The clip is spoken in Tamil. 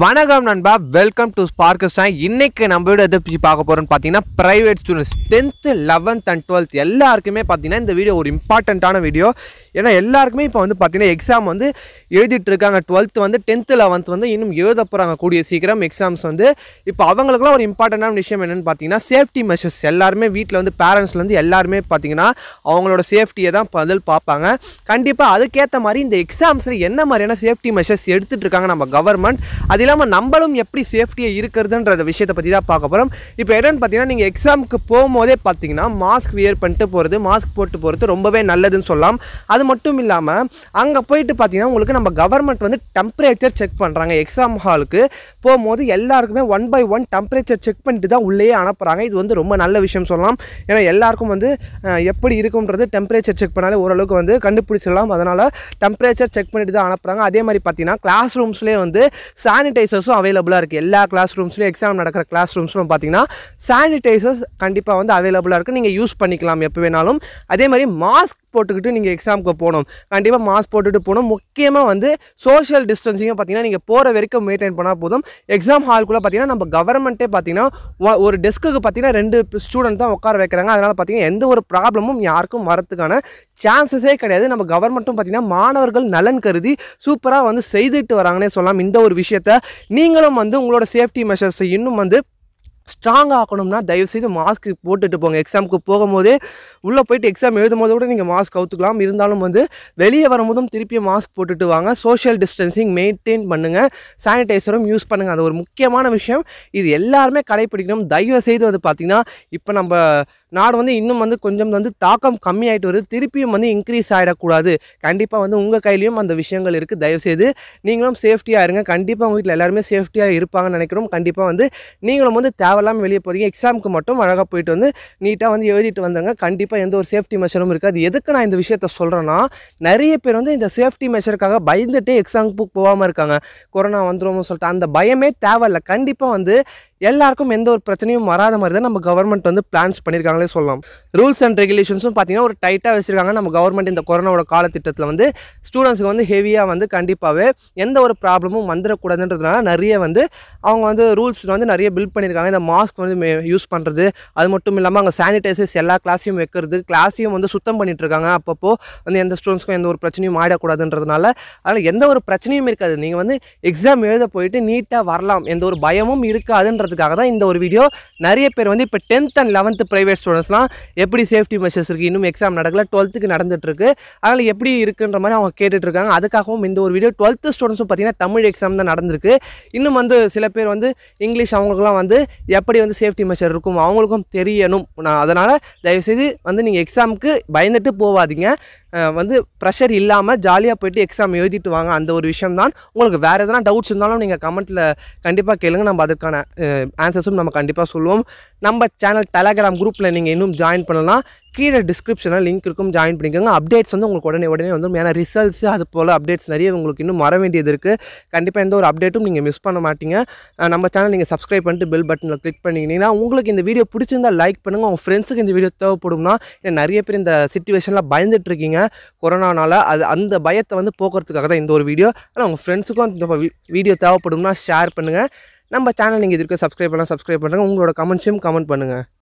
வணக்கம் நண்பா வெல்கம் டு ஸ்பார்க்கஸ்டான் இன்றைக்கி நம்ம எதை பற்றி பார்க்க போகிறோம்னு பார்த்தீங்கன்னா private students tenth eleventh and twelfth எல்லாருக்குமே பார்த்தீங்கன்னா இந்த வீடியோ ஒரு இம்பார்ட்டண்ட்டான வீடியோ ஏன்னா எல்லாருக்குமே இப்போ வந்து பார்த்தீங்கன்னா எக்ஸாம் வந்து எழுதிட்டு இருக்காங்க டுவெல்த்து வந்து டென்த்து லெவன்த் வந்து இன்னும் எழுத போகிறாங்க கூடிய சீக்கிரம் எக்ஸாம்ஸ் வந்து இப்போ அவங்களுக்குலாம் ஒரு இம்பார்ட்டண்டான விஷயம் என்னென்னு பார்த்தீங்கன்னா சேஃப்டி மெஷர்ஸ் எல்லாருமே வீட்டில் வந்து பேரண்ட்ஸ்லேருந்து எல்லாருமே பார்த்தீங்கன்னா அவங்களோட சேஃப்டியை தான் பதில் பார்ப்பாங்க கண்டிப்பாக அதுக்கேற்ற மாதிரி இந்த எக்ஸாம்ஸில் என்ன மாதிரியான சேஃப்டி மெஷர்ஸ் எடுத்துகிட்டு இருக்காங்க நம்ம கவர்மெண்ட் அது அது இல்லாமல் நம்மளும் எப்படி சேஃப்டியாக இருக்கிறதுன்ற விஷயத்தை பற்றி தான் பார்க்க போகிறோம் இப்போ என்னென்னு பார்த்தீங்கன்னா நீங்கள் எக்ஸாமுக்கு போகும்போதே பார்த்தீங்கன்னா மாஸ்க் வியர் பண்ணிட்டு போகிறது மாஸ்க் போட்டு போகிறது ரொம்பவே நல்லதுன்னு சொல்லலாம் அது மட்டும் இல்லாமல் அங்கே போயிட்டு பார்த்தீங்கன்னா உங்களுக்கு நம்ம கவர்மெண்ட் வந்து டெம்பரேச்சர் செக் பண்ணுறாங்க எக்ஸாம் ஹாலுக்கு போகும்போது எல்லாருக்குமே one by one temperature check பண்ணிட்டு தான் உள்ளே அனுப்புகிறாங்க இது வந்து ரொம்ப நல்ல விஷயம் சொல்லலாம் ஏன்னா எல்லாருக்கும் வந்து எப்படி இருக்கும்ன்றது டெம்பரேச்சர் செக் பண்ணாலே ஓரளவுக்கு வந்து கண்டுபிடிச்சிடலாம் அதனால் டெம்பரேச்சர் செக் பண்ணிட்டு தான் அனுப்புகிறாங்க அதே மாதிரி பார்த்தீங்கன்னா கிளாஸ் ரூம்ஸ்லேயே வந்து சானிடை சானிடைசர்ஸும் அவைலபிளாக இருக்குது எல்லா கிளாஸ் ரூம்ஸ்லையும் எக்ஸாம் நடக்கிற கிளாஸ் ரூம்ஸ்லாம் பார்த்தீங்கன்னா சானிடைசர்ஸ் கண்டிப்பாக வந்து அவைலபிளாக இருக்குது நீங்கள் யூஸ் பண்ணிக்கலாம் எப்போ வேணாலும் அதே மாதிரி மாஸ்க் போட்டுக்கிட்டு நீங்கள் எக்ஸாமுக்கு போகணும் கண்டிப்பாக மாஸ்க் போட்டுட்டு போகணும் முக்கியமாக வந்து சோஷியல் டிஸ்டன்சிங்கை பார்த்தீங்கன்னா நீங்கள் போகிற வரைக்கும் மெயின்டைன் பண்ணால் போதும் எக்ஸாம் ஹால்குள்ளே பார்த்தீங்கன்னா நம்ம கவர்மெண்ட்டே பார்த்தீங்கன்னா ஒரு டெஸ்க்குக்கு பார்த்தீங்கன்னா ரெண்டு ஸ்டூடெண்ட் தான் உட்கார வைக்கிறாங்க அதனால் பார்த்தீங்கன்னா எந்த ஒரு ப்ராப்ளமும் யாருக்கும் வரத்துக்கான சான்சஸே கிடையாது நம்ம கவர்மெண்ட்டும் பார்த்திங்கன்னா மாணவர்கள் நலன் கருதி சூப்பராக வந்து செய்துட்டு வராங்கன்னே சொல்லலாம் இந்த ஒரு விஷயத்த நீங்களும் வந்து உங்களோட சேஃப்டி மெஷர்ஸை இன்னும் வந்து ஸ்ட்ராங் ஆகணும்னா தயவுசெய்து மாஸ்க் போட்டுட்டு போங்க எக்ஸாமுக்கு போகும்போதே உள்ளே போயிட்டு எக்ஸாம் எழுதும் போது கூட நீங்கள் மாஸ்க் கவுத்துக்கலாம் இருந்தாலும் வந்து வெளியே வரும்போதும் திருப்பியும் மாஸ்க் போட்டுட்டு வாங்க சோஷியல் டிஸ்டன்சிங் மெயின்டைன் பண்ணுங்கள் சானிடைசரும் யூஸ் பண்ணுங்கள் அது ஒரு முக்கியமான விஷயம் இது எல்லாருமே கடைப்பிடிக்கணும் தயவுசெய்து வந்து பார்த்திங்கன்னா இப்போ நம்ம நாடு வந்து இன்னும் வந்து கொஞ்சம் வந்து தாக்கம் கம்மியாகிட்டு வருது திருப்பியும் வந்து இன்க்ரீஸ் ஆகிடக்கூடாது கண்டிப்பாக வந்து உங்கள் கையிலையும் அந்த விஷயங்கள் இருக்குது தயவுசெய்து நீங்களும் சேஃப்டியாக இருங்க கண்டிப்பாக உங்கள் வீட்டில் எல்லாருமே சேஃப்டியாக இருப்பாங்கன்னு நினைக்கிறோம் கண்டிப்பாக வந்து நீங்களும் வந்து தேவையில்லாமல் வெளியே போகிறீங்க எக்ஸாமுக்கு மட்டும் அழகாக போயிட்டு வந்து நீட்டாக வந்து எழுதிட்டு வந்துருங்க கண்டிப்பாக எந்த ஒரு சேஃப்டி மெஷரும் இருக்காது எதுக்கு நான் இந்த விஷயத்த சொல்கிறேன்னா நிறைய பேர் வந்து இந்த சேஃப்டி மெஷருக்காக பயந்துட்டு எக்ஸாமுக்கு போகாமல் இருக்காங்க கொரோனா வந்துடும் சொல்லிட்டு அந்த பயமே தேவையில்லை கண்டிப்பாக வந்து எல்லாருக்கும் எந்த ஒரு பிரச்சனையும் வராத மாதிரி தான் நம்ம கவர்மெண்ட் வந்து பிளான்ஸ் பண்ணியிருக்காங்களே சொல்லலாம் ரூல்ஸ் அண்ட் ரெகுலேஷன்ஸும் பார்த்திங்கன்னா ஒரு டைட்டாக வச்சுருக்காங்க நம்ம கவர்மெண்ட் இந்த கொரோனாவோட காலத்திட்டத்தில் வந்து ஸ்டூடெண்ட்ஸுக்கு வந்து ஹெவியாக வந்து கண்டிப்பாகவே எந்த ஒரு ப்ராப்ளமும் வந்துடக்கூடாதுன்றதுனால நிறைய வந்து அவங்க வந்து ரூல்ஸ் வந்து நிறைய பில்ட் பண்ணியிருக்காங்க இந்த மாஸ்க் வந்து யூஸ் பண்ணுறது அது மட்டும் இல்லாமல் அங்கே சானிடைசர்ஸ் எல்லா கிளாஸையும் வைக்கிறது கிளாஸையும் வந்து சுத்தம் பண்ணிகிட்ருக்காங்க அப்பப்போ வந்து எந்த ஸ்டூடெண்ட்ஸ்க்கும் எந்த ஒரு பிரச்சனையும் ஆடக்கூடாதுன்றதுனால அதனால் எந்த ஒரு பிரச்சனையும் இருக்காது நீங்கள் வந்து எக்ஸாம் எழுத போயிட்டு நீட்டாக வரலாம் எந்த ஒரு பயமும் இருக்காதுன்றதுக்காக தான் இந்த ஒரு வீடியோ நிறைய பேர் வந்து இப்போ டென்த் அண்ட் லெவன்த்து ப்ரைவேட் ஸ்டூடெண்ட்ஸ்லாம் எப்படி சேஃப்டி மெஷர்ஸ் இருக்குது இன்னும் எக்ஸாம் நடக்கல டுவெல்த்துக்கு நடந்துட்டுருக்கு அதனால் எப்படி இருக்குன்ற மாதிரி அவங்க கேட்டுட்ருக்காங்க அதுக்காகவும் இந்த ஒரு வீடியோ டுவெல்த்து ஸ்டூடெண்ட்ஸும் பார்த்திங்கன்னா தமிழ் எக்ஸாம் தான் நடந்திருக்கு இன்னும் வந்து சில பேர் வந்து இங்கிலீஷ் அவங்களுக்குலாம் வந்து எப்படி வந்து சேஃப்டி மெஷர் இருக்கும் அவங்களுக்கும் தெரியணும் நான் அதனால் தயவுசெய்து வந்து நீங்கள் எக்ஸாமுக்கு பயந்துட்டு போவாதீங்க வந்து ப்ரெஷர் இல்லாமல் ஜாலியாக போயிட்டு எக்ஸாம் எழுதிட்டு வாங்க அந்த ஒரு விஷயம் தான் உங்களுக்கு வேறு எதனா டவுட்ஸ் இருந்தாலும் நீங்கள் கமெண்ட்டில் கண்டிப்பாக கேளுங்க நம்ம அதற்கான ஆன்சர்ஸும் நம்ம கண்டிப்பாக சொல்லுவோம் நம்ம சேனல் டெலகிராம் குரூப்பில் நீங்கள் இன்னும் ஜாயின் பண்ணலாம் கீழே டிஸ்கிரிப்ஷனில் லிங்க் இருக்கும் ஜாயின் பண்ணிக்கோங்க அப்டேட்ஸ் வந்து உங்களுக்கு உடனே உடனே வந்துடும் ஏன்னா ரிசல்ட்ஸு அது போல் அப்டேட்ஸ் நிறைய உங்களுக்கு இன்னும் வர வேண்டியது இருக்குது கண்டிப்பாக எந்த ஒரு அப்டேட்டும் நீங்கள் மிஸ் பண்ண மாட்டீங்க நம்ம சேனல் நீங்கள் சப்ஸ்கிரைப் பண்ணிட்டு பெல் பட்டனில் கிளிக் பண்ணிங்கன்னா உங்களுக்கு இந்த வீடியோ பிடிச்சிருந்தால் லைக் பண்ணுங்கள் உங்கள் ஃப்ரெண்ட்ஸுக்கு இந்த வீடியோ தேவைப்படும்னா நிறைய பேர் இந்த சுச்சுவேஷனில் பயந்துட்டுருக்கீங்க இருக்கீங்க கொரோனானால் அது அந்த பயத்தை வந்து போக்குறதுக்காக தான் இந்த ஒரு வீடியோ ஆனால் உங்கள் ஃப்ரெண்ட்ஸுக்கும் இந்த வீடியோ தேவைப்படும்னா ஷேர் பண்ணுங்கள் நம்ம சேனல் நீங்கள் இது இருக்க சப்ஸ்கிரைப் பண்ணலாம் சப்ஸ்கிரைப் பண்ணுங்கள் உங்களோட கமெண்ட்ஸையும் கமெண்ட் பண்ணுங்கள்